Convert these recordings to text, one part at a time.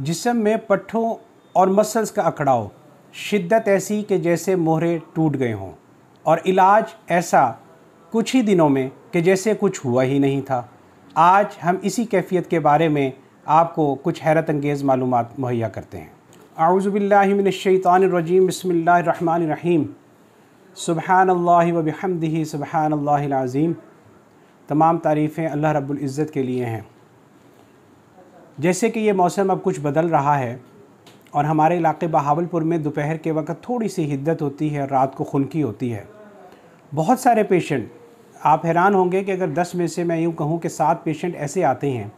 जिसम में पट्ठों और मसल्स का अकड़ाव शिद्दत ऐसी कि जैसे मोहरे टूट गए हों और इलाज ऐसा कुछ ही दिनों में कि जैसे कुछ हुआ ही नहीं था आज हम इसी कैफियत के बारे में आपको कुछ हैरत अंगेज़ मालूम मुहैया करते हैं आउज़बिल्लिमिनशैतानरजीम बसमीम सुबहान अल्लाह वबहमदी अल्लाज़ीम तमाम तारीफ़ें अल्लाह रब्बुल के लिए हैं जैसे कि ये मौसम अब कुछ बदल रहा है और हमारे इलाके बहावलपुर में दोपहर के वक्त थोड़ी सी हिद्दत होती है रात को खुनकी होती है बहुत सारे पेशेंट आप हैरान होंगे कि अगर दस में से मैं यूँ कहूँ कि सात पेशेंट ऐसे आते हैं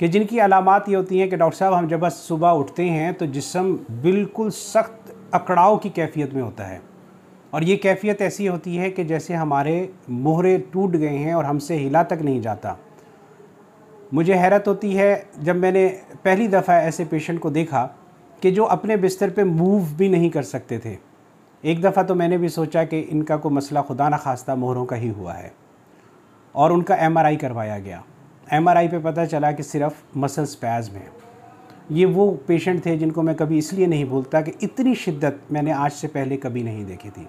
कि जिनकी अलामत ये होती हैं कि डॉक्टर साहब हम जब सुबह उठते हैं तो जिसम बिल्कुल सख्त अकड़ाव की कैफियत में होता है और ये कैफियत ऐसी होती है कि जैसे हमारे मोहरे टूट गए हैं और हमसे हिला तक नहीं जाता मुझे हैरत होती है जब मैंने पहली दफ़ा ऐसे पेशेंट को देखा कि जो अपने बिस्तर पे मूव भी नहीं कर सकते थे एक दफ़ा तो मैंने भी सोचा कि इनका कोई मसला खुदा न खास्ता मोहरों का ही हुआ है और उनका एमआरआई करवाया गया एमआरआई पे पता चला कि सिर्फ मसल स्पैज़ में ये वो पेशेंट थे जिनको मैं कभी इसलिए नहीं भूलता कि इतनी शिद्दत मैंने आज से पहले कभी नहीं देखी थी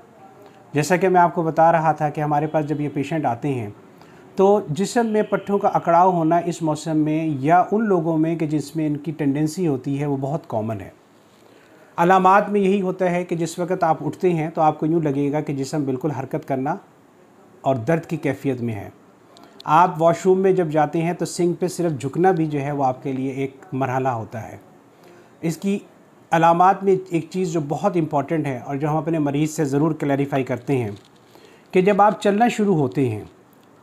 जैसा कि मैं आपको बता रहा था कि हमारे पास जब ये पेशेंट आते हैं तो जिसम में पट्ठों का अकड़ाव होना इस मौसम में या उन लोगों में कि जिसमें इनकी टेंडेंसी होती है वो बहुत कॉमन है अलामत में यही होता है कि जिस वक्त आप उठते हैं तो आपको यूँ लगेगा कि जिसम बिल्कुल हरकत करना और दर्द की कैफियत में है आप वॉशरूम में जब जाते हैं तो सिंक पे सिर्फ झुकना भी जो है वो आपके लिए एक मरहला होता है इसकी अलामत में एक चीज़ जो बहुत इम्पॉर्टेंट है और जो हम अपने मरीज़ से ज़रूर क्लैरिफाई करते हैं कि जब आप चलना शुरू होते हैं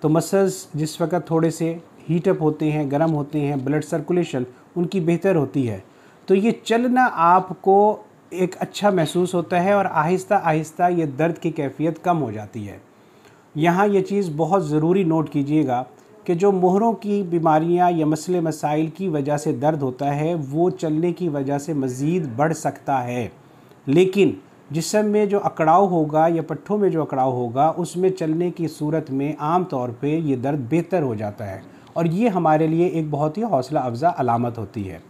तो मसल्स जिस वक्त थोड़े से हीटअप होते हैं गर्म होते हैं ब्लड सर्कुलेशन उनकी बेहतर होती है तो ये चलना आपको एक अच्छा महसूस होता है और आहिस्ता आहिस्ता ये दर्द की कैफियत कम हो जाती है यहाँ ये चीज़ बहुत ज़रूरी नोट कीजिएगा कि जो मोहरों की बीमारियाँ या मसले मसाइल की वजह से दर्द होता है वो चलने की वजह से मज़ीद बढ़ सकता है लेकिन जिसम में जो अकड़ाव होगा या पट्ठों में जो अकड़ाव होगा उसमें चलने की सूरत में आम तौर पे ये दर्द बेहतर हो जाता है और ये हमारे लिए एक बहुत ही हौसला अफजा अलामत होती है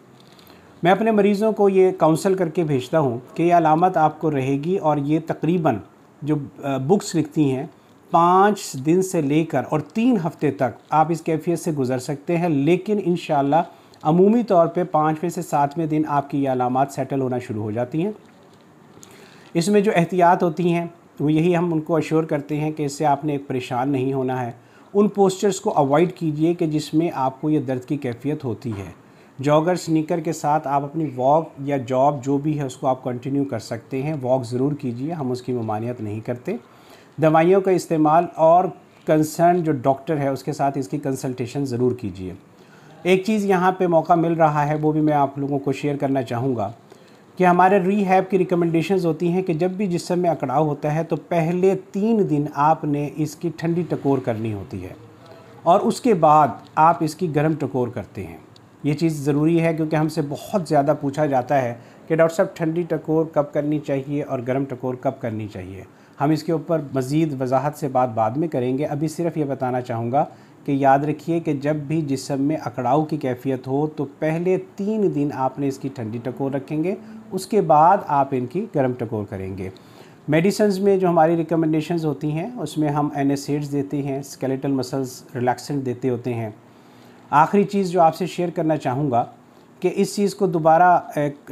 मैं अपने मरीज़ों को ये काउंसल करके भेजता हूँ कि ये अलामत आपको रहेगी और ये तकरीबन जो बुक्स लिखती हैं पाँच दिन से लेकर और तीन हफ्ते तक आप इस कैफियत से गुज़र सकते हैं लेकिन इन शमूमी तौर पर पाँचवें से सातवें दिन आपकी ये अलामत सेटल होना शुरू हो जाती हैं इसमें जो एहतियात होती हैं वो यही हम उनको अश्योर करते हैं कि इससे आपने एक परेशान नहीं होना है उन पोस्चर्स को अवॉइड कीजिए कि जिसमें आपको ये दर्द की कैफियत होती है जॉगर स्नीकर के साथ आप अपनी वॉक या जॉब जो भी है उसको आप कंटिन्यू कर सकते हैं वॉक ज़रूर कीजिए हम उसकी ममानियत नहीं करते दवाइयों का इस्तेमाल और कंसर्न जो डॉक्टर है उसके साथ इसकी कंसल्टेशन ज़रूर कीजिए एक चीज़ यहाँ पे मौका मिल रहा है वो भी मैं आप लोगों को शेयर करना चाहूँगा कि हमारे रीहैब की रिकमेंडेशंस होती हैं कि जब भी जिसम में अकड़ाव होता है तो पहले तीन दिन आपने इसकी ठंडी टकोर करनी होती है और उसके बाद आप इसकी गर्म टकोर करते हैं ये चीज़ ज़रूरी है क्योंकि हमसे बहुत ज़्यादा पूछा जाता है कि डॉक्टर साहब ठंडी टकोर कब करनी चाहिए और गर्म टकोर कब करनी चाहिए हम इसके ऊपर मज़ीद वजाहत से बात बाद में करेंगे अभी सिर्फ ये बताना चाहूँगा कि याद रखिए कि जब भी जिसम में अकड़ाव की कैफियत हो तो पहले तीन दिन आपने इसकी ठंडी टकोर रखेंगे उसके बाद आप इनकी गर्म टकोर करेंगे मेडिसन्स में जो हमारी रिकमेंडेशंस होती हैं उसमें हम एनेसिड्स देते हैं स्केलेटल मसल्स रिलैक्सेंट देते होते हैं आखिरी चीज़ जो आपसे शेयर करना चाहूँगा कि इस चीज़ को दोबारा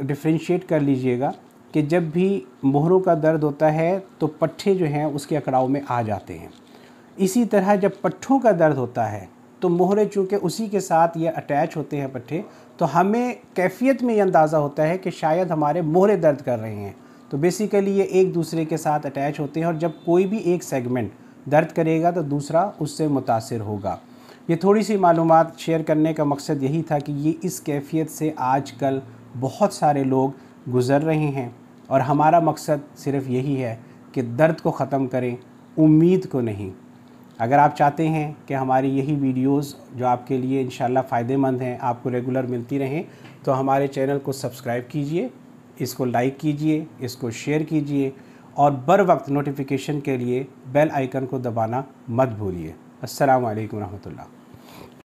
डिफ्रेंशिएट कर लीजिएगा कि जब भी मोहरों का दर्द होता है तो पट्ठे जो हैं उसके अकड़ाव में आ जाते हैं इसी तरह जब पट्ठों का दर्द होता है तो मोहरे चूँकि उसी के साथ ये अटैच होते हैं पट्टे तो हमें कैफियत में ये अंदाज़ा होता है कि शायद हमारे मोहरे दर्द कर रहे हैं तो बेसिकली ये एक दूसरे के साथ अटैच होते हैं और जब कोई भी एक सेगमेंट दर्द करेगा तो दूसरा उससे मुतासर होगा ये थोड़ी सी मालूम शेयर करने का मकसद यही था कि ये इस कैफियत से आज कल बहुत सारे लोग गुज़र रहे हैं और हमारा मकसद सिर्फ़ यही है कि दर्द को ख़त्म करें उम्मीद को नहीं अगर आप चाहते हैं कि हमारी यही वीडियोस जो आपके लिए इन फ़ायदेमंद हैं आपको रेगुलर मिलती रहें तो हमारे चैनल को सब्सक्राइब कीजिए इसको लाइक कीजिए इसको शेयर कीजिए और बर वक्त नोटिफिकेशन के लिए बेल आइकन को दबाना मत भूलिए असल वरहमल